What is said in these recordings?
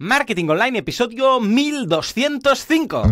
Marketing Online, episodio 1205.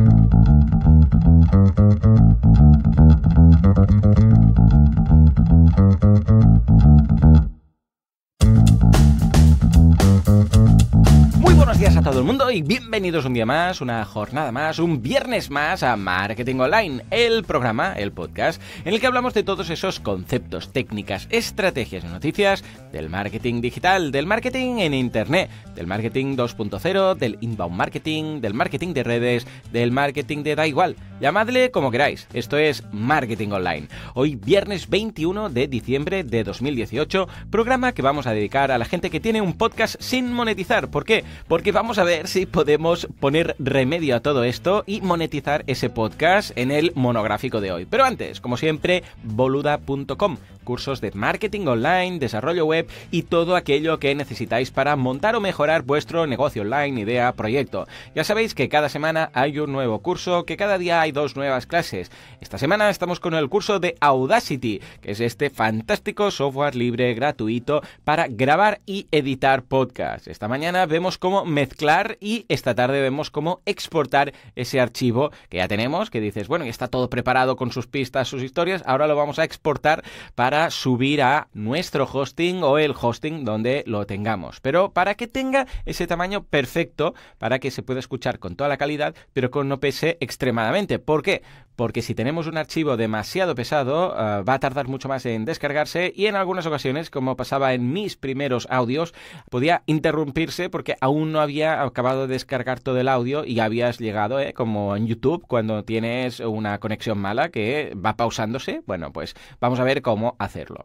¡Muy buenos días! a todo el mundo y bienvenidos un día más, una jornada más, un viernes más a Marketing Online, el programa, el podcast, en el que hablamos de todos esos conceptos, técnicas, estrategias y noticias del marketing digital, del marketing en Internet, del marketing 2.0, del inbound marketing, del marketing de redes, del marketing de da igual. Llamadle como queráis, esto es Marketing Online. Hoy viernes 21 de diciembre de 2018, programa que vamos a dedicar a la gente que tiene un podcast sin monetizar. ¿Por qué? Porque vamos a ver si podemos poner remedio a todo esto y monetizar ese podcast en el monográfico de hoy. Pero antes, como siempre, boluda.com, cursos de marketing online, desarrollo web y todo aquello que necesitáis para montar o mejorar vuestro negocio online, idea, proyecto. Ya sabéis que cada semana hay un nuevo curso, que cada día hay dos nuevas clases. Esta semana estamos con el curso de Audacity, que es este fantástico software libre gratuito para grabar y editar podcast, Esta mañana vemos cómo mezclar y esta tarde vemos cómo exportar ese archivo que ya tenemos, que dices, bueno, ya está todo preparado con sus pistas, sus historias, ahora lo vamos a exportar para subir a nuestro hosting o el hosting donde lo tengamos. Pero para que tenga ese tamaño perfecto, para que se pueda escuchar con toda la calidad, pero con no pese extremadamente. ¿Por qué? porque si tenemos un archivo demasiado pesado eh, va a tardar mucho más en descargarse y en algunas ocasiones, como pasaba en mis primeros audios, podía interrumpirse porque aún no había acabado de descargar todo el audio y habías llegado, eh, como en YouTube, cuando tienes una conexión mala que va pausándose. Bueno, pues vamos a ver cómo hacerlo.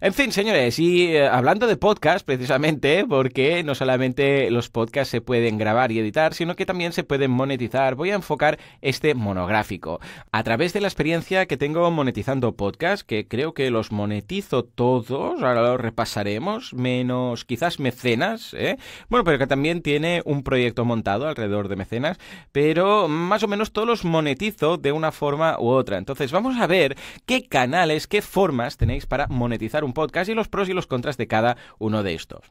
En fin, señores, y eh, hablando de podcast precisamente, porque no solamente los podcasts se pueden grabar y editar, sino que también se pueden monetizar, voy a enfocar este monográfico. A través de la experiencia que tengo monetizando podcast, que creo que los monetizo todos, ahora los repasaremos, menos quizás mecenas, ¿eh? bueno, pero que también tiene un proyecto montado alrededor de mecenas, pero más o menos todos los monetizo de una forma u otra. Entonces vamos a ver qué canales, qué formas tenéis para monetizar un podcast y los pros y los contras de cada uno de estos.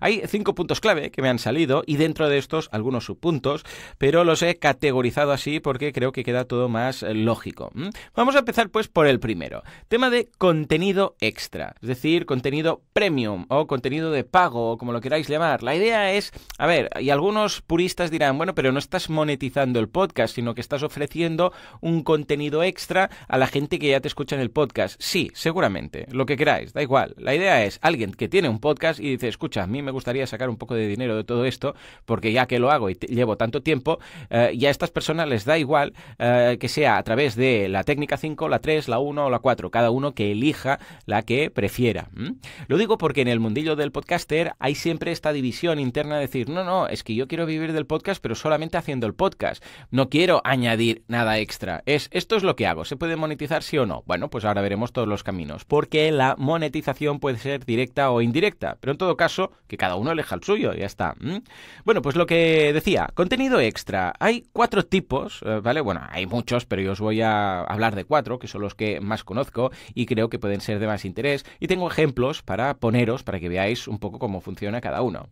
Hay cinco puntos clave que me han salido y dentro de estos algunos subpuntos, pero los he categorizado así porque creo que queda todo más eh, lógico. Vamos a empezar pues por el primero. Tema de contenido extra, es decir, contenido premium o contenido de pago, o como lo queráis llamar. La idea es, a ver, y algunos puristas dirán, bueno, pero no estás monetizando el podcast, sino que estás ofreciendo un contenido extra a la gente que ya te escucha en el podcast. Sí, seguramente, lo que queráis, da igual. La idea es alguien que tiene un podcast y dice, escucha, a mí me gustaría sacar un poco de dinero de todo esto, porque ya que lo hago y llevo tanto tiempo, eh, y a estas personas les da igual eh, que sea a través de la técnica 5, la 3, la 1 o la 4, cada uno que elija la que prefiera. Lo digo porque en el mundillo del podcaster hay siempre esta división interna de decir, no, no, es que yo quiero vivir del podcast, pero solamente haciendo el podcast. No quiero añadir nada extra. Es esto es lo que hago. ¿Se puede monetizar sí o no? Bueno, pues ahora veremos todos los caminos. Porque la monetización puede ser directa o indirecta. Pero en todo caso, que cada uno elija el suyo, ya está. Bueno, pues lo que decía, contenido extra. Hay cuatro tipos, eh, ¿vale? Bueno, hay muchos pero yo os voy a hablar de cuatro, que son los que más conozco y creo que pueden ser de más interés. Y tengo ejemplos para poneros, para que veáis un poco cómo funciona cada uno.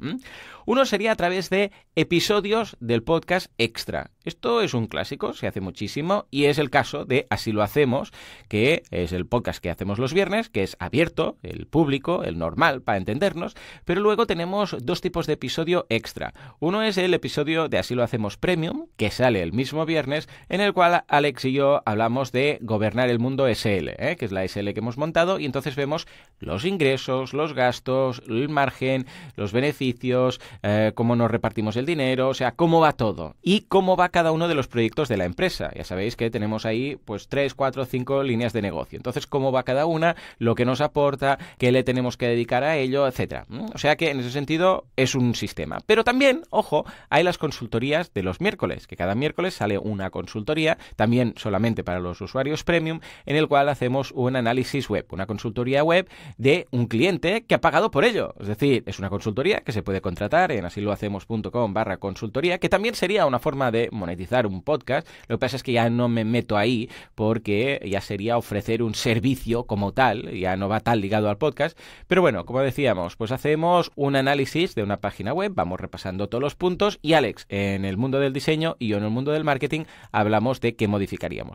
Uno sería a través de episodios del podcast extra. Esto es un clásico, se hace muchísimo y es el caso de Así lo hacemos, que es el podcast que hacemos los viernes, que es abierto, el público, el normal, para entendernos, pero luego tenemos dos tipos de episodio extra. Uno es el episodio de Así lo hacemos Premium, que sale el mismo viernes, en el cual Alex y yo hablamos de Gobernar el Mundo SL, ¿eh? que es la SL que hemos montado, y entonces vemos los ingresos, los gastos, el margen, los beneficios, eh, cómo nos repartimos el dinero, o sea, cómo va todo y cómo va cada uno de los proyectos de la empresa. Ya sabéis que tenemos ahí pues tres, cuatro, cinco líneas de negocio. Entonces, cómo va cada una, lo que nos aporta, qué le tenemos que dedicar a ello, etcétera. Mm, o sea que en ese sentido es un sistema. Pero también, ojo, hay las consultorías de los miércoles, que cada miércoles sale una consultoría también solamente para los usuarios premium, en el cual hacemos un análisis web, una consultoría web de un cliente que ha pagado por ello. Es decir, es una consultoría que se puede contratar en asílohacemoscom barra consultoría, que también sería una forma de monetizar un podcast. Lo que pasa es que ya no me meto ahí porque ya sería ofrecer un servicio como tal, ya no va tan ligado al podcast. Pero bueno, como decíamos, pues hacemos un análisis de una página web, vamos repasando todos los puntos y Alex en el mundo del diseño y yo en el mundo del marketing hablamos de qué modelo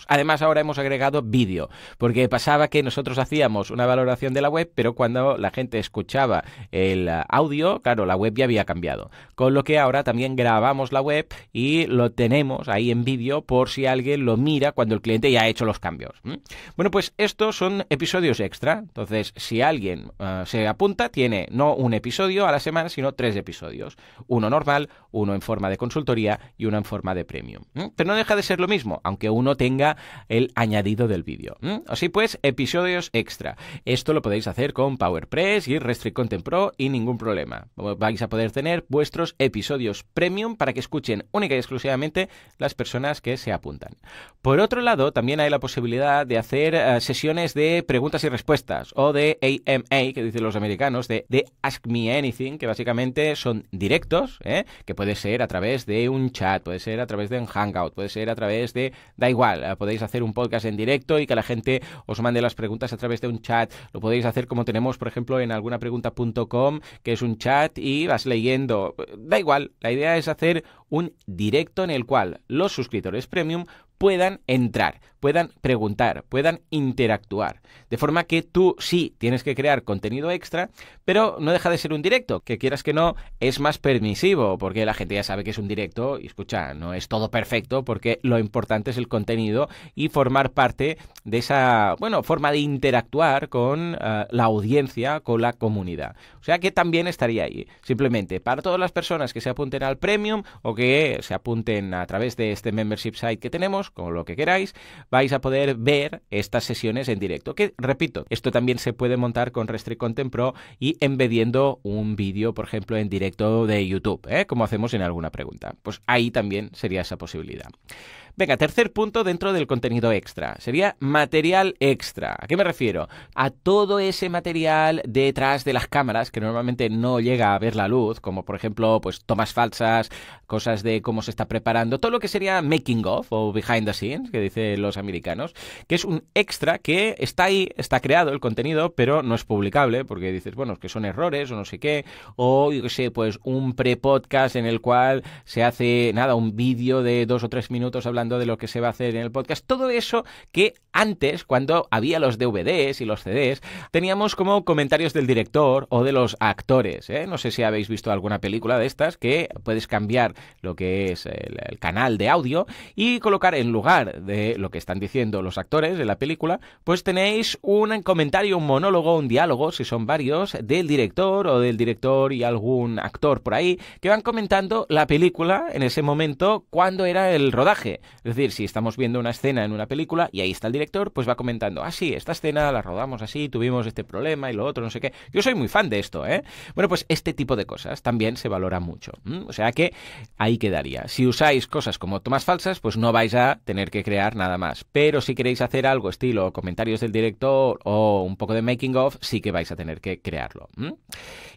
Además, ahora hemos agregado vídeo, porque pasaba que nosotros hacíamos una valoración de la web, pero cuando la gente escuchaba el audio, claro, la web ya había cambiado. Con lo que ahora también grabamos la web y lo tenemos ahí en vídeo por si alguien lo mira cuando el cliente ya ha hecho los cambios. Bueno, pues estos son episodios extra. Entonces, si alguien eh, se apunta, tiene no un episodio a la semana, sino tres episodios. Uno normal, uno en forma de consultoría y uno en forma de premium. Pero no deja de ser lo mismo, aunque uno tenga el añadido del vídeo. Así pues, episodios extra. Esto lo podéis hacer con PowerPress y Restrict Content Pro y ningún problema. Vais a poder tener vuestros episodios premium para que escuchen única y exclusivamente las personas que se apuntan. Por otro lado, también hay la posibilidad de hacer eh, sesiones de preguntas y respuestas o de AMA, que dicen los americanos, de, Ask Me Anything, que básicamente son directos, ¿eh? que puede ser a través de un chat, puede ser a través de un hangout, puede ser a través de da igual, eh, podéis hacer un podcast en directo y que la gente os mande las preguntas a través de un chat. Lo podéis hacer como tenemos, por ejemplo, en algunapregunta.com, que es un chat y vas leyendo. Da igual, la idea es hacer un directo en el cual los suscriptores premium puedan entrar, puedan preguntar, puedan interactuar. De forma que tú sí tienes que crear contenido extra, pero no deja de ser un directo, que quieras que no, es más permisivo, porque la gente ya sabe que es un directo y escucha, no es todo perfecto, porque lo importante es el contenido y formar parte de esa, bueno, forma de interactuar con eh, la audiencia, con la comunidad. O sea que también estaría ahí. Simplemente, para todas las personas que se apunten al premium o que se apunten a través de este membership site que tenemos, como lo que queráis, vais a poder ver estas sesiones en directo. Que, repito, esto también se puede montar con Restrict Content Pro y embediendo un vídeo, por ejemplo, en directo de YouTube, ¿eh? como hacemos en alguna pregunta. Pues ahí también sería esa posibilidad. Venga, tercer punto dentro del contenido extra. Sería material extra. ¿A qué me refiero? A todo ese material detrás de las cámaras que normalmente no llega a ver la luz, como por ejemplo, pues tomas falsas, cosas de cómo se está preparando, todo lo que sería making of o behind the scenes, que dicen los americanos, que es un extra que está ahí, está creado el contenido, pero no es publicable, porque dices, bueno, es que son errores o no sé qué, o yo qué sé, pues un prepodcast en el cual se hace, nada, un vídeo de dos o tres minutos hablando de lo que se va a hacer en el podcast. Todo eso que antes, cuando había los DVDs y los CDs, teníamos como comentarios del director o de los actores. ¿eh? No sé si habéis visto alguna película de estas que puedes cambiar lo que es el canal de audio y colocar en lugar de lo que están diciendo los actores de la película, pues tenéis un comentario, un monólogo, un diálogo, si son varios, del director o del director y algún actor por ahí, que van comentando la película en ese momento cuando era el rodaje. Es decir, si estamos viendo una escena en una película y ahí está el director, pues va comentando, ah, sí, esta escena la rodamos así, tuvimos este problema y lo otro, no sé qué. Yo soy muy fan de esto, ¿eh? Bueno, pues este tipo de cosas también se valora mucho. O sea que ahí quedaría. Si usáis cosas como tomas falsas, pues no vais a tener que crear nada más. Pero si queréis hacer algo estilo comentarios del director o un poco de making of, sí que vais a tener que crearlo.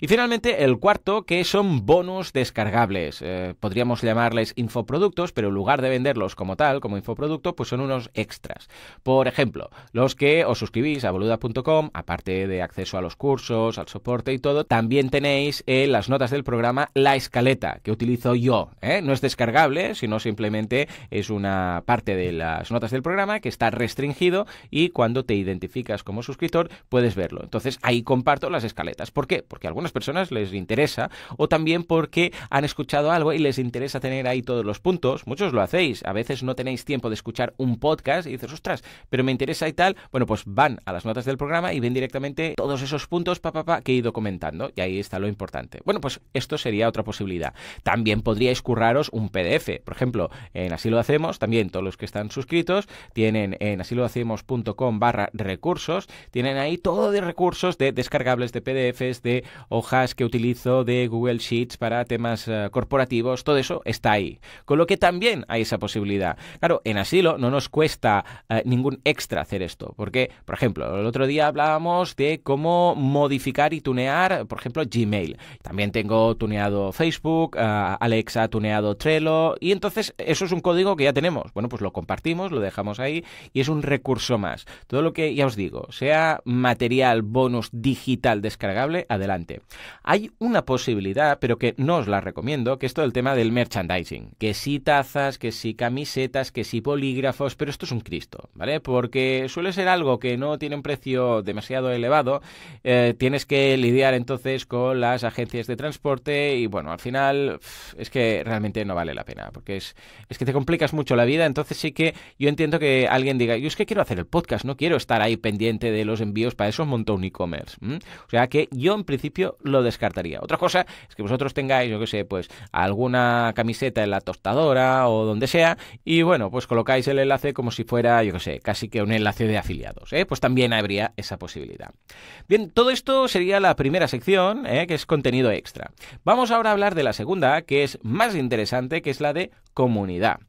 Y finalmente, el cuarto, que son bonus descargables. Eh, podríamos llamarles infoproductos, pero en lugar de venderlos como tal, como infoproducto, pues son unos extras. Por ejemplo, los que os suscribís a boluda.com, aparte de acceso a los cursos, al soporte y todo, también tenéis en las notas del programa la escaleta que utilizo yo. ¿eh? No es descargable, sino simplemente es una parte de las notas del programa que está restringido y cuando te identificas como suscriptor puedes verlo. Entonces ahí comparto las escaletas. ¿Por qué? Porque a algunas personas les interesa o también porque han escuchado algo y les interesa tener ahí todos los puntos. Muchos lo hacéis, a veces no tenéis tiempo de escuchar un podcast y dices, ostras, pero me interesa y tal, bueno, pues van a las notas del programa y ven directamente todos esos puntos que he ido comentando. Y ahí está lo importante. Bueno, pues esto sería otra posibilidad. También podríais curraros un PDF. Por ejemplo, en Así lo hacemos, también todos los que están suscritos tienen en asilohacemos.com barra recursos, tienen ahí todo de recursos de descargables de PDFs, de hojas que utilizo, de Google Sheets para temas eh, corporativos, todo eso está ahí. Con lo que también hay esa posibilidad. Claro, en asilo no nos cuesta eh, ningún extra hacer esto, porque, por ejemplo, el otro día hablábamos de cómo modificar y tunear, por ejemplo, Gmail. También tengo tuneado Facebook, eh, Alexa ha tuneado Trello, y entonces eso es un código que ya tenemos. Bueno, pues lo compartimos, lo dejamos ahí y es un recurso más. Todo lo que ya os digo, sea material, bonus digital descargable, adelante. Hay una posibilidad, pero que no os la recomiendo, que es todo el tema del merchandising, que si tazas, que si camisas camisetas, que si polígrafos, pero esto es un Cristo, ¿vale? Porque suele ser algo que no tiene un precio demasiado elevado, eh, tienes que lidiar entonces con las agencias de transporte y bueno, al final es que realmente no vale la pena, porque es, es que te complicas mucho la vida, entonces sí que yo entiendo que alguien diga, yo es que quiero hacer el podcast, no quiero estar ahí pendiente de los envíos, para esos monto un e-commerce. O sea que yo en principio lo descartaría. Otra cosa es que vosotros tengáis, yo qué sé, pues alguna camiseta en la tostadora o donde sea y bueno, pues colocáis el enlace como si fuera, yo qué sé, casi que un enlace de afiliados. ¿eh? Pues también habría esa posibilidad. Bien, todo esto sería la primera sección, ¿eh? que es contenido extra. Vamos ahora a hablar de la segunda, que es más interesante, que es la de comunidad.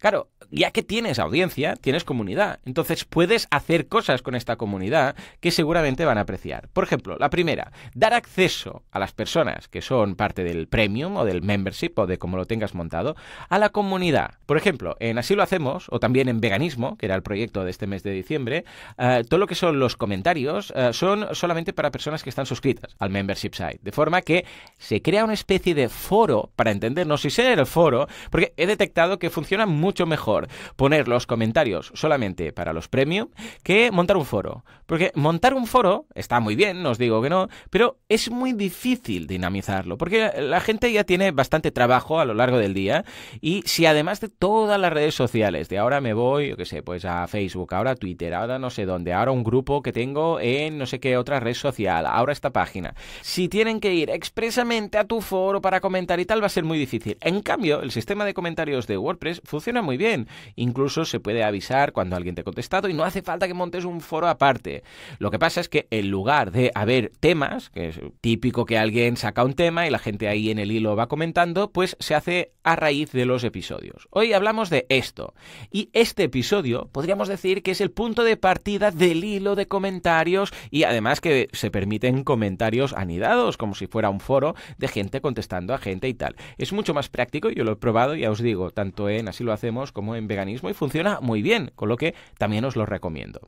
Claro, ya que tienes audiencia, tienes comunidad. Entonces puedes hacer cosas con esta comunidad que seguramente van a apreciar. Por ejemplo, la primera, dar acceso a las personas que son parte del premium o del membership o de como lo tengas montado a la comunidad. Por ejemplo, en Así lo hacemos o también en Veganismo, que era el proyecto de este mes de diciembre, eh, todo lo que son los comentarios eh, son solamente para personas que están suscritas al membership site. De forma que se crea una especie de foro para entendernos y ser el foro, porque detectado que funciona mucho mejor poner los comentarios solamente para los premium que montar un foro. Porque montar un foro está muy bien, no os digo que no, pero es muy difícil dinamizarlo, porque la gente ya tiene bastante trabajo a lo largo del día y si además de todas las redes sociales, de ahora me voy, yo qué sé, pues a Facebook, ahora a Twitter, ahora no sé dónde, ahora un grupo que tengo en no sé qué otra red social, ahora esta página. Si tienen que ir expresamente a tu foro para comentar y tal, va a ser muy difícil. En cambio, el sistema de comentarios de WordPress funciona muy bien. Incluso se puede avisar cuando alguien te ha contestado y no hace falta que montes un foro aparte. Lo que pasa es que en lugar de haber temas, que es típico que alguien saca un tema y la gente ahí en el hilo va comentando, pues se hace a raíz de los episodios. Hoy hablamos de esto. Y este episodio podríamos decir que es el punto de partida del hilo de comentarios y además que se permiten comentarios anidados, como si fuera un foro de gente contestando a gente y tal. Es mucho más práctico, yo lo he probado y ya os digo, tanto en Así lo hacemos como en veganismo y funciona muy bien, con lo que también os lo recomiendo.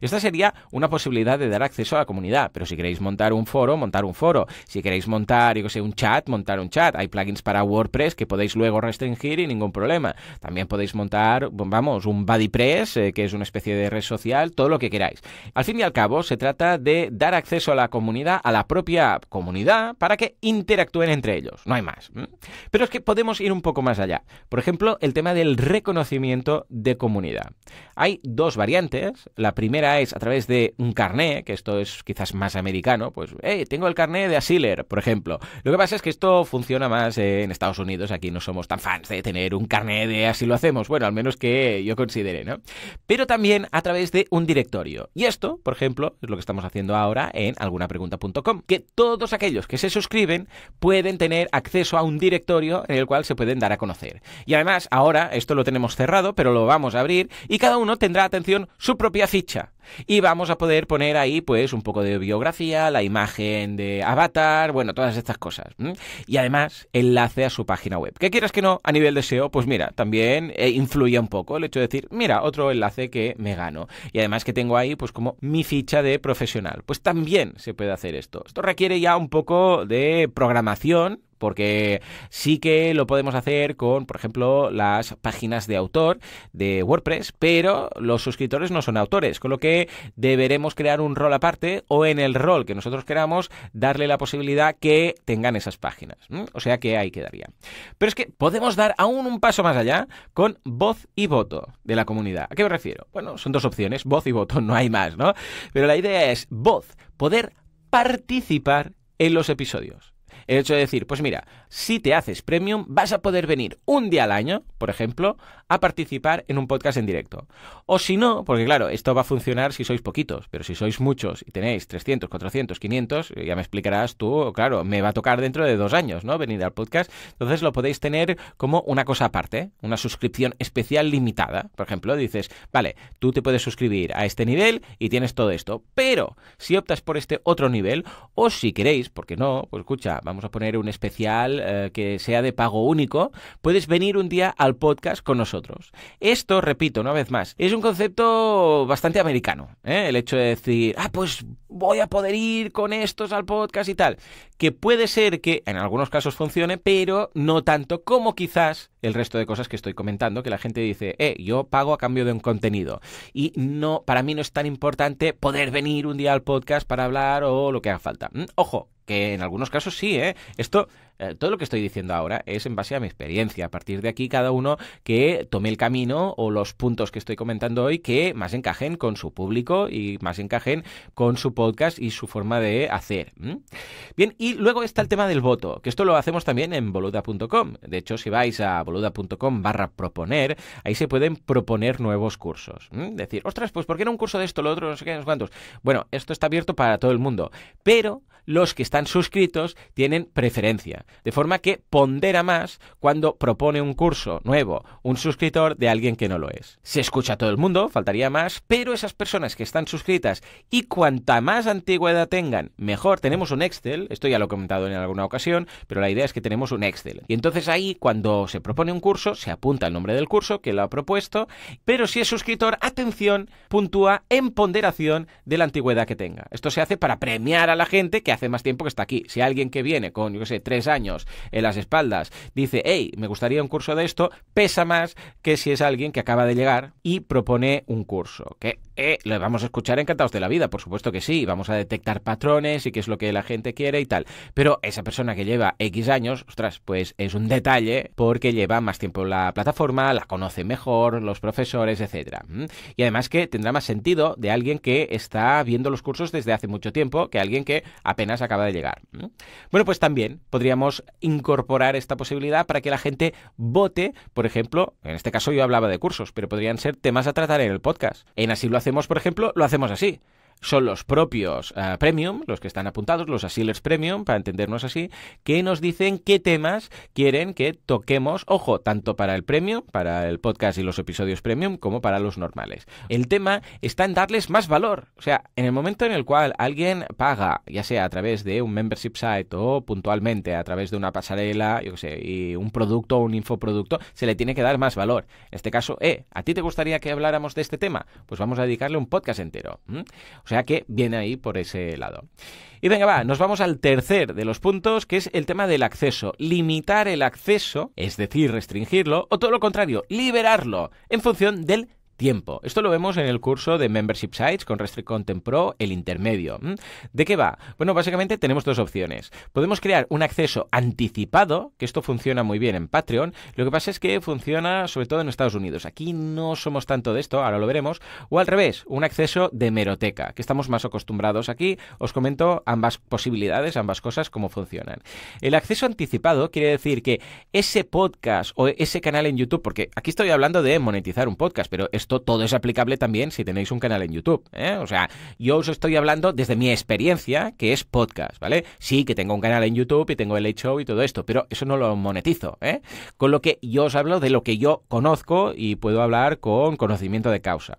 Esta sería una posibilidad de dar acceso a la comunidad, pero si queréis montar un foro, montar un foro. Si queréis montar, yo un chat, montar un chat. Hay plugins para WordPress que podéis luego restringir y ningún problema. También podéis montar, vamos, un BuddyPress, eh, que es una especie de red social, todo lo que queráis. Al fin y al cabo, se trata de dar acceso a la comunidad, a la propia comunidad, para que interactúen entre ellos. No hay más. Pero es que podemos ir un poco más allá. Por ejemplo, el tema del reconocimiento de comunidad. Hay dos variantes. La primera es a través de un carné, que esto es quizás más americano, pues, hey, tengo el carné de Asiler, por ejemplo. Lo que pasa es que esto funciona más en Estados Unidos, aquí no somos tan fans de tener un carné de así lo hacemos, bueno, al menos que yo considere, ¿no? Pero también a través de un directorio. Y esto, por ejemplo, es lo que estamos haciendo ahora en algunapregunta.com, que todos aquellos que se suscriben pueden tener acceso a un directorio en el cual se pueden dar a conocer. Y además, ahora esto lo tenemos cerrado, pero lo vamos a abrir y cada uno tendrá, atención, su propia ficha. Y vamos a poder poner ahí, pues, un poco de biografía, la imagen de avatar, bueno, todas estas cosas. Y además, enlace a su página web. ¿Qué quieras que no? A nivel de SEO, pues mira, también eh, influye un poco el hecho de decir, mira, otro enlace que me gano. Y además que tengo ahí, pues, como mi ficha de profesional. Pues también se puede hacer esto. Esto requiere ya un poco de programación, porque sí que lo podemos hacer con, por ejemplo, las páginas de autor de WordPress, pero los suscriptores no son autores, con lo que deberemos crear un rol aparte o en el rol que nosotros queramos darle la posibilidad que tengan esas páginas. O sea que ahí quedaría. Pero es que podemos dar aún un paso más allá con voz y voto de la comunidad. ¿A qué me refiero? Bueno, son dos opciones, voz y voto, no hay más, ¿no? Pero la idea es voz, poder participar en los episodios. El hecho de decir, pues mira, si te haces premium, vas a poder venir un día al año, por ejemplo, a participar en un podcast en directo. O si no, porque claro, esto va a funcionar si sois poquitos, pero si sois muchos y tenéis 300, 400, 500, ya me explicarás tú, claro, me va a tocar dentro de dos años, ¿no? Venir al podcast. Entonces lo podéis tener como una cosa aparte, una suscripción especial limitada. Por ejemplo, dices, vale, tú te puedes suscribir a este nivel y tienes todo esto, pero si optas por este otro nivel, o si queréis, porque no, pues escucha, vamos a poner un especial eh, que sea de pago único, puedes venir un día al podcast con nosotros. Esto, repito, una vez más, es un concepto bastante americano, ¿eh? el hecho de decir, ah, pues voy a poder ir con estos al podcast y tal, que puede ser que en algunos casos funcione, pero no tanto como quizás el resto de cosas que estoy comentando, que la gente dice, eh, yo pago a cambio de un contenido. Y no, para mí no es tan importante poder venir un día al podcast para hablar o lo que haga falta. Mm, ojo, que en algunos casos sí, ¿eh? Esto, eh, todo lo que estoy diciendo ahora es en base a mi experiencia. A partir de aquí, cada uno que tome el camino o los puntos que estoy comentando hoy que más encajen con su público y más encajen con su podcast y su forma de hacer. Bien, y luego está el tema del voto, que esto lo hacemos también en boluda.com. De hecho, si vais a boluda.com barra proponer, ahí se pueden proponer nuevos cursos. Decir, ostras, pues ¿por qué no un curso de esto, lo otro, no sé qué, no sé cuántos? Bueno, esto está abierto para todo el mundo, pero los que están suscritos tienen preferencia. De forma que pondera más cuando propone un curso nuevo un suscriptor de alguien que no lo es. Se escucha a todo el mundo, faltaría más, pero esas personas que están suscritas y cuanta más antigüedad tengan, mejor. Tenemos un Excel, esto ya lo he comentado en alguna ocasión, pero la idea es que tenemos un Excel. Y entonces ahí cuando se propone un curso, se apunta el nombre del curso que lo ha propuesto, pero si es suscriptor, atención, puntúa en ponderación de la antigüedad que tenga. Esto se hace para premiar a la gente que hace más tiempo que está aquí. Si alguien que viene con, yo sé, tres años en las espaldas dice, hey, me gustaría un curso de esto, pesa más que si es alguien que acaba de llegar y propone un curso. Que eh, lo vamos a escuchar encantados de la vida, por supuesto que sí. Vamos a detectar patrones y qué es lo que la gente quiere y tal. Pero esa persona que lleva X años, ostras, pues es un detalle porque lleva más tiempo la plataforma, la conoce mejor, los profesores, etcétera. Y además que tendrá más sentido de alguien que está viendo los cursos desde hace mucho tiempo que alguien que apenas acaba de llegar. Bueno, pues también podríamos incorporar esta posibilidad para que la gente vote, por ejemplo, en este caso yo hablaba de cursos, pero podrían ser temas a tratar en el podcast. En Así lo hacemos, por ejemplo, lo hacemos así son los propios eh, premium, los que están apuntados, los Asilers Premium, para entendernos así, que nos dicen qué temas quieren que toquemos, ojo, tanto para el premium, para el podcast y los episodios premium, como para los normales. El tema está en darles más valor. O sea, en el momento en el cual alguien paga, ya sea a través de un membership site o puntualmente a través de una pasarela, yo qué sé, y un producto o un infoproducto, se le tiene que dar más valor. En este caso, eh, ¿a ti te gustaría que habláramos de este tema? Pues vamos a dedicarle un podcast entero. O sea que viene ahí por ese lado. Y venga, va, nos vamos al tercer de los puntos, que es el tema del acceso. Limitar el acceso, es decir, restringirlo, o todo lo contrario, liberarlo, en función del tiempo. Esto lo vemos en el curso de Membership Sites con Restrict Content Pro, el intermedio. ¿Mm? ¿De qué va? Bueno, básicamente tenemos dos opciones. Podemos crear un acceso anticipado, que esto funciona muy bien en Patreon. Lo que pasa es que funciona sobre todo en Estados Unidos. Aquí no somos tanto de esto, ahora lo veremos. O al revés, un acceso de meroteca, que estamos más acostumbrados aquí. Os comento ambas posibilidades, ambas cosas, cómo funcionan. El acceso anticipado quiere decir que ese podcast o ese canal en YouTube, porque aquí estoy hablando de monetizar un podcast, pero esto todo es aplicable también si tenéis un canal en YouTube. ¿eh? O sea, yo os estoy hablando desde mi experiencia, que es podcast, ¿vale? Sí, que tengo un canal en YouTube y tengo el show y todo esto, pero eso no lo monetizo. ¿eh? Con lo que yo os hablo de lo que yo conozco y puedo hablar con conocimiento de causa.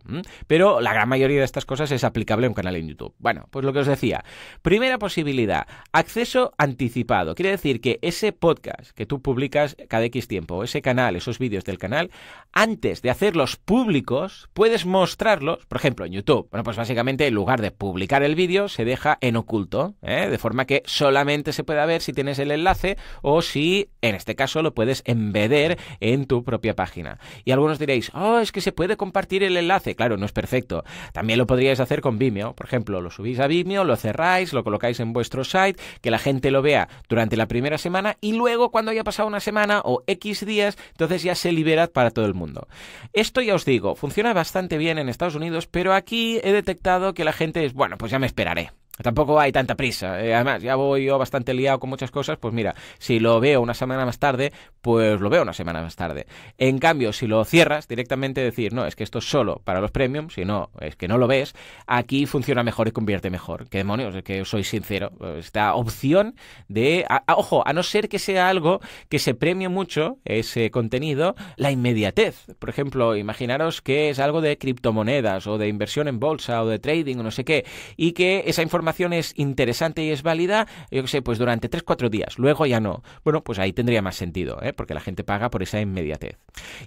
Pero la gran mayoría de estas cosas es aplicable a un canal en YouTube. Bueno, pues lo que os decía. Primera posibilidad, acceso anticipado. Quiere decir que ese podcast que tú publicas cada X tiempo, ese canal, esos vídeos del canal, antes de hacerlos públicos, puedes mostrarlos, por ejemplo, en YouTube. Bueno, pues básicamente en lugar de publicar el vídeo, se deja en oculto, ¿eh? de forma que solamente se pueda ver si tienes el enlace o si, en este caso, lo puedes embeder en tu propia página. Y algunos diréis, oh, es que se puede compartir el enlace. Claro, no es perfecto. También lo podríais hacer con Vimeo, por ejemplo, lo subís a Vimeo, lo cerráis, lo colocáis en vuestro site, que la gente lo vea durante la primera semana y luego cuando haya pasado una semana o X días, entonces ya se libera para todo el mundo. Esto ya os digo, funciona funciona bastante bien en Estados Unidos, pero aquí he detectado que la gente es, bueno, pues ya me esperaré tampoco hay tanta prisa. Eh. además, ya voy yo bastante liado con muchas cosas, pues mira, si lo veo una semana más tarde, pues lo veo una semana más tarde. En cambio, si lo cierras directamente, decir, no, es que esto es solo para los premium, si no, es que no lo ves, aquí funciona mejor y convierte mejor. ¿Qué demonios? Es que soy sincero. Esta opción de, ojo, a no ser que sea algo que se premie mucho ese contenido, la inmediatez. Por ejemplo, imaginaros que es algo de criptomonedas o de inversión en bolsa o de trading o no sé qué, y que esa información es interesante y es válida, yo qué sé, pues durante 3-4 días, luego ya no. Bueno, pues ahí tendría más sentido, ¿eh? porque la gente paga por esa inmediatez.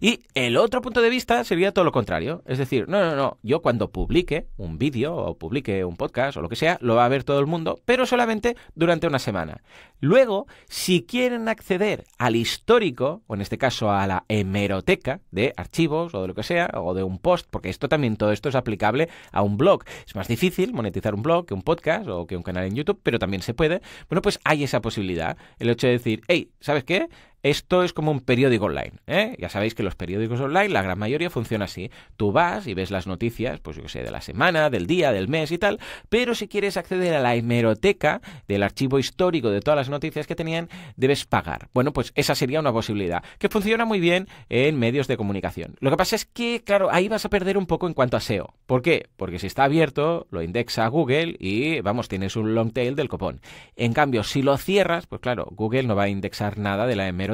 Y el otro punto de vista sería todo lo contrario, es decir, no, no, no, yo cuando publique un vídeo o publique un podcast o lo que sea, lo va a ver todo el mundo, pero solamente durante una semana. Luego, si quieren acceder al histórico, o en este caso a la hemeroteca de archivos o de lo que sea, o de un post, porque esto también, todo esto es aplicable a un blog. Es más difícil monetizar un blog que un podcast, o que un canal en YouTube, pero también se puede. Bueno, pues hay esa posibilidad. El hecho de decir, hey, ¿sabes qué? Esto es como un periódico online. ¿eh? Ya sabéis que los periódicos online, la gran mayoría funciona así. Tú vas y ves las noticias, pues yo sé, de la semana, del día, del mes y tal, pero si quieres acceder a la hemeroteca del archivo histórico de todas las noticias que tenían, debes pagar. Bueno, pues esa sería una posibilidad, que funciona muy bien en medios de comunicación. Lo que pasa es que, claro, ahí vas a perder un poco en cuanto a SEO. ¿Por qué? Porque si está abierto, lo indexa Google y, vamos, tienes un long tail del copón. En cambio, si lo cierras, pues claro, Google no va a indexar nada de la hemeroteca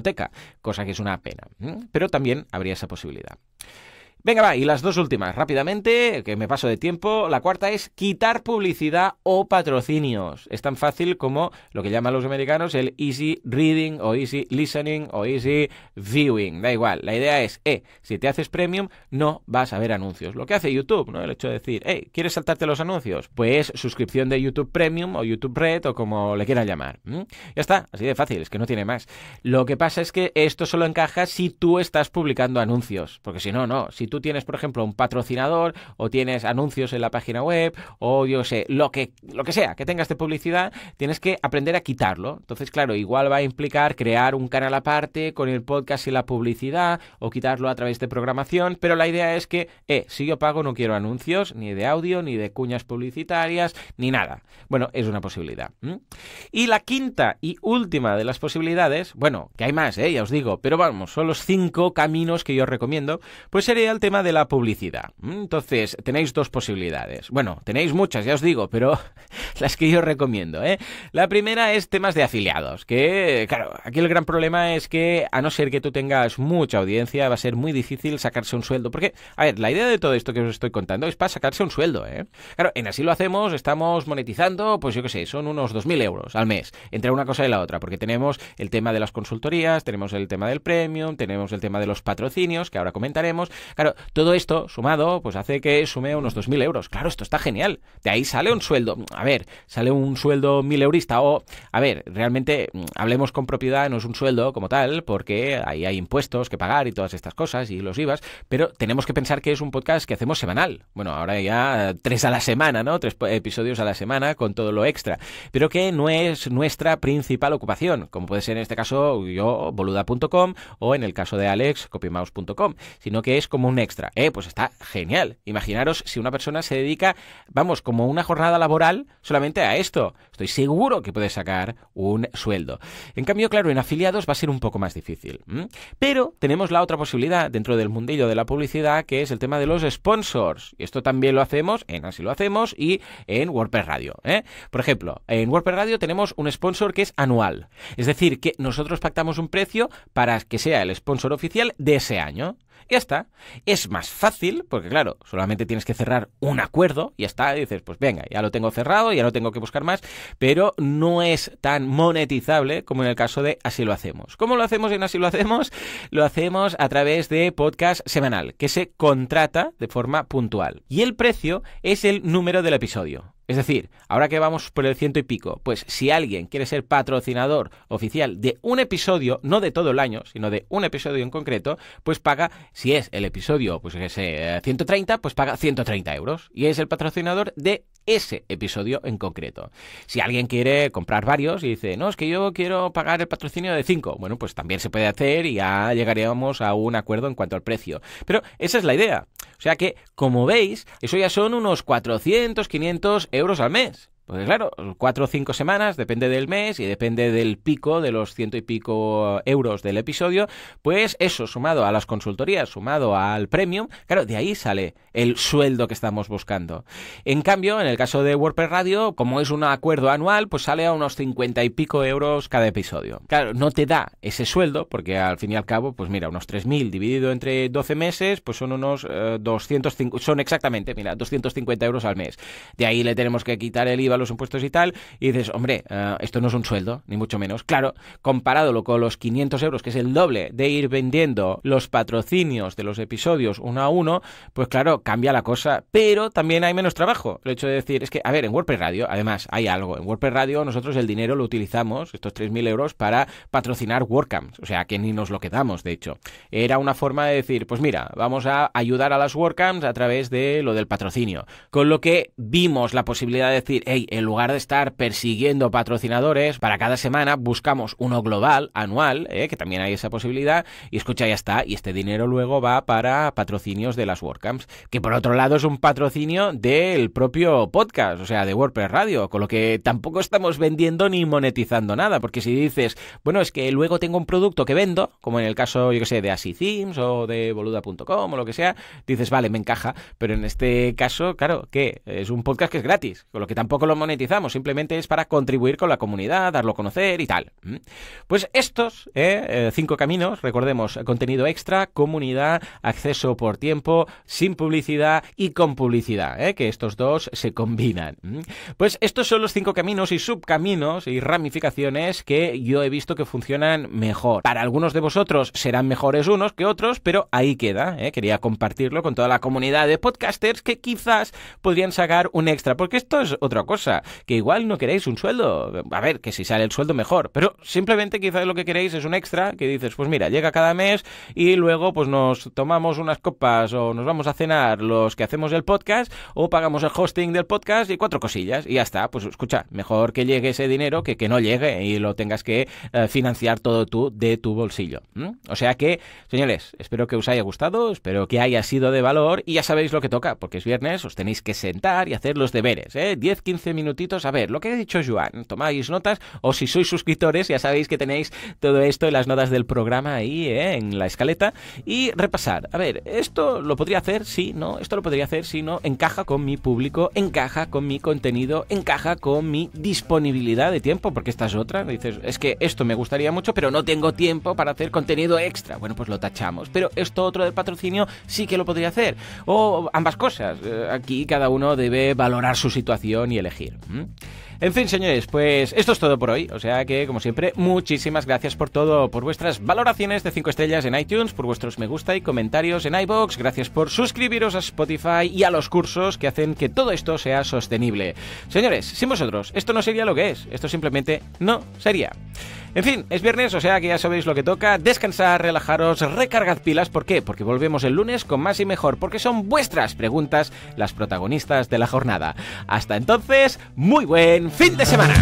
cosa que es una pena. Pero también habría esa posibilidad. Venga, va, y las dos últimas, rápidamente, que me paso de tiempo. La cuarta es quitar publicidad o patrocinios. Es tan fácil como lo que llaman los americanos el easy reading o easy listening o easy viewing. Da igual, la idea es, eh, si te haces premium no vas a ver anuncios. Lo que hace YouTube, ¿no? El hecho de decir, hey, eh, ¿quieres saltarte los anuncios? Pues suscripción de YouTube Premium o YouTube Red o como le quieran llamar. Ya está, así de fácil, es que no tiene más. Lo que pasa es que esto solo encaja si tú estás publicando anuncios, porque si no, no. Si tú tienes, por ejemplo, un patrocinador o tienes anuncios en la página web o yo sé, lo que, lo que sea que tengas de publicidad, tienes que aprender a quitarlo. Entonces, claro, igual va a implicar crear un canal aparte con el podcast y la publicidad o quitarlo a través de programación, pero la idea es que, eh, si yo pago no quiero anuncios, ni de audio, ni de cuñas publicitarias, ni nada. Bueno, es una posibilidad. Y la quinta y última de las posibilidades, bueno, que hay más, eh, ya os digo, pero vamos, son los cinco caminos que yo recomiendo, pues sería el tema de la publicidad. Mm, entonces, tenéis dos posibilidades. Bueno, tenéis muchas, ya os digo, pero las que yo recomiendo. ¿eh? La primera es temas de afiliados, que, claro, aquí el gran problema es que, a no ser que tú tengas mucha audiencia, va a ser muy difícil sacarse un sueldo. Porque, a ver, la idea de todo esto que os estoy contando es para sacarse un sueldo. ¿eh? Claro, en así lo hacemos, estamos monetizando, pues yo qué sé, son unos 2.000 euros al mes, entre una cosa y la otra, porque tenemos el tema de las consultorías, tenemos el tema del premium, tenemos el tema de los patrocinios, que ahora comentaremos. Claro, todo esto sumado, pues hace que sume unos 2.000 euros. Claro, esto está genial. De ahí sale un sueldo. A ver, sale un sueldo mil eurista o, a ver, realmente mm, hablemos con propiedad, no es un sueldo como tal, porque ahí hay impuestos que pagar y todas estas cosas y los IVAs, pero tenemos que pensar que es un podcast que hacemos semanal. Bueno, ahora ya tres a la semana, ¿no? Tres episodios a la semana con todo lo extra, pero que no es nuestra principal ocupación, como puede ser en este caso yo, boluda.com o en el caso de Alex, copymouse.com, sino que es como un extra. Eh, pues está genial. Imaginaros si una persona se dedica, vamos, como una jornada laboral solamente a esto. Estoy seguro que puede sacar un sueldo. En cambio, claro, en afiliados va a ser un poco más difícil. Pero tenemos la otra posibilidad dentro del mundillo de la publicidad, que es el tema de los sponsors. Y esto también lo hacemos en Así lo hacemos y en WordPress Radio. ¿eh? Por ejemplo, en WordPress Radio tenemos un sponsor que es anual. Es decir, que nosotros pactamos un precio para que sea el sponsor oficial de ese año. Ya está. Es más fácil, porque claro, solamente tienes que cerrar un acuerdo, ya está, dices, pues venga, ya lo tengo cerrado, ya no tengo que buscar más, pero no es tan monetizable como en el caso de Así lo hacemos. ¿Cómo lo hacemos en Así lo hacemos? Lo hacemos a través de podcast semanal, que se contrata de forma puntual. Y el precio es el número del episodio. Es decir, ahora que vamos por el ciento y pico, pues si alguien quiere ser patrocinador oficial de un episodio, no de todo el año, sino de un episodio en concreto, pues paga, si es el episodio, pues que 130, eh, pues paga 130 euros. Y es el patrocinador de ese episodio en concreto. Si alguien quiere comprar varios y dice, no, es que yo quiero pagar el patrocinio de 5, bueno, pues también se puede hacer y ya llegaríamos a un acuerdo en cuanto al precio. Pero esa es la idea. O sea que, como veis, eso ya son unos 400, 500 euros euros al mes. Pues claro, cuatro o cinco semanas, depende del mes y depende del pico de los ciento y pico euros del episodio, pues eso sumado a las consultorías, sumado al premium, claro, de ahí sale el sueldo que estamos buscando. En cambio, en el caso de WordPress Radio, como es un acuerdo anual, pues sale a unos cincuenta y pico euros cada episodio. Claro, no te da ese sueldo porque al fin y al cabo, pues mira, unos 3.000 dividido entre 12 meses, pues son unos eh, doscientos son exactamente, mira, 250 euros al mes. De ahí le tenemos que quitar el IVA los impuestos y tal, y dices, hombre, eh, esto no es un sueldo, ni mucho menos. Claro, comparado con los 500 euros, que es el doble de ir vendiendo los patrocinios de los episodios uno a uno, pues claro, cambia la cosa, pero también hay menos trabajo. El hecho de decir, es que, a ver, en WordPress Radio, además, hay algo. En WordPress Radio nosotros el dinero lo utilizamos, estos 3.000 euros, para patrocinar WordCamps, o sea, que ni nos lo quedamos, de hecho. Era una forma de decir, pues mira, vamos a ayudar a las WordCamps a través de lo del patrocinio. Con lo que vimos la posibilidad de decir, hey, en lugar de estar persiguiendo patrocinadores, para cada semana buscamos uno global, anual, eh, que también hay esa posibilidad, y escucha, ya está, y este dinero luego va para patrocinios de las WordCamps, que por otro lado es un patrocinio del propio podcast, o sea, de WordPress Radio, con lo que tampoco estamos vendiendo ni monetizando nada, porque si dices, bueno, es que luego tengo un producto que vendo, como en el caso, yo que sé, de Así o de boluda.com o lo que sea, dices, vale, me encaja, pero en este caso, claro, que es un podcast que es gratis, con lo que tampoco lo monetizamos, simplemente es para contribuir con la comunidad, darlo a conocer y tal. ¿Mm? Pues estos ¿eh? Eh, cinco caminos, recordemos, contenido extra, comunidad, acceso por tiempo, sin publicidad y con publicidad, ¿eh? que estos dos se combinan. ¿Mm? Pues estos son los cinco caminos y subcaminos y ramificaciones que yo he visto que funcionan mejor. Para algunos de vosotros serán mejores unos que otros, pero ahí queda. Quería compartirlo con toda la comunidad de podcasters que quizás podrían sacar un extra, porque esto es otra cosa que igual no queréis un sueldo. A ver, que si sale el sueldo mejor, pero simplemente quizás lo que queréis es un extra que dices, pues mira, llega cada mes y luego pues nos tomamos unas copas o nos vamos a cenar los que hacemos el podcast o pagamos el hosting del podcast y cuatro cosillas y ya está. Pues escucha, mejor que llegue ese dinero que que no llegue y lo tengas que eh, financiar todo tú de tu bolsillo. O sea que, señores, espero que os haya gustado, espero que haya sido de valor y ya sabéis lo que toca, porque es viernes, os tenéis que sentar y hacer los deberes, ¿eh? 10, 15 minutitos. A ver, lo que ha dicho Joan, tomáis notas o si sois suscriptores ya sabéis que tenéis todo esto en las notas del programa ahí eh, en la escaleta y repasar. A ver, esto lo podría hacer, sí, no, esto lo podría hacer, sí, no, encaja con mi público, encaja con mi contenido, encaja con mi disponibilidad de tiempo, porque esta es otra, dices, es que esto me gustaría mucho, pero no tengo tiempo para hacer contenido extra. Bueno, pues lo tachamos, pero esto otro del patrocinio sí que lo podría hacer. O ambas cosas, eh, aquí cada uno debe valorar su situación y elegir morrer. Hum? En fin, señores, pues esto es todo por hoy. O sea que, como siempre, muchísimas gracias por todo, por vuestras valoraciones de 5 estrellas en iTunes, por vuestros me gusta y comentarios en iBox. Gracias por suscribiros a Spotify y a los cursos que hacen que todo esto sea sostenible. Señores, sin vosotros, esto no sería lo que es. Esto simplemente no sería. En fin, es viernes, o sea que ya sabéis lo que toca. Descansar, relajaros, recargad pilas. ¿Por qué? Porque volvemos el lunes con más y mejor, porque son vuestras preguntas las protagonistas de la jornada. Hasta entonces, muy buen fin de semana.